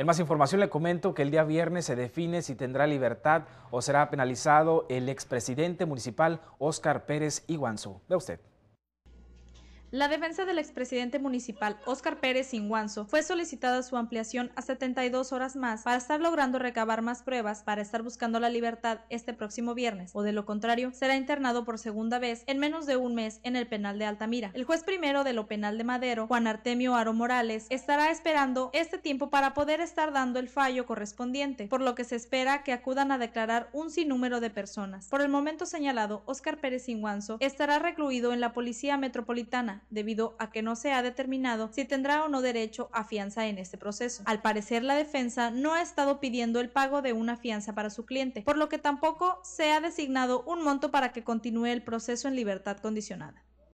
En más información le comento que el día viernes se define si tendrá libertad o será penalizado el expresidente municipal Óscar Pérez Iguanzú. Ve usted. La defensa del expresidente municipal Óscar Pérez Inguanzo fue solicitada su ampliación a 72 horas más para estar logrando recabar más pruebas para estar buscando la libertad este próximo viernes, o de lo contrario, será internado por segunda vez en menos de un mes en el penal de Altamira. El juez primero de lo penal de Madero, Juan Artemio Aro Morales, estará esperando este tiempo para poder estar dando el fallo correspondiente, por lo que se espera que acudan a declarar un sinnúmero de personas. Por el momento señalado, Óscar Pérez Inguanzo estará recluido en la Policía Metropolitana debido a que no se ha determinado si tendrá o no derecho a fianza en este proceso. Al parecer, la defensa no ha estado pidiendo el pago de una fianza para su cliente, por lo que tampoco se ha designado un monto para que continúe el proceso en libertad condicionada.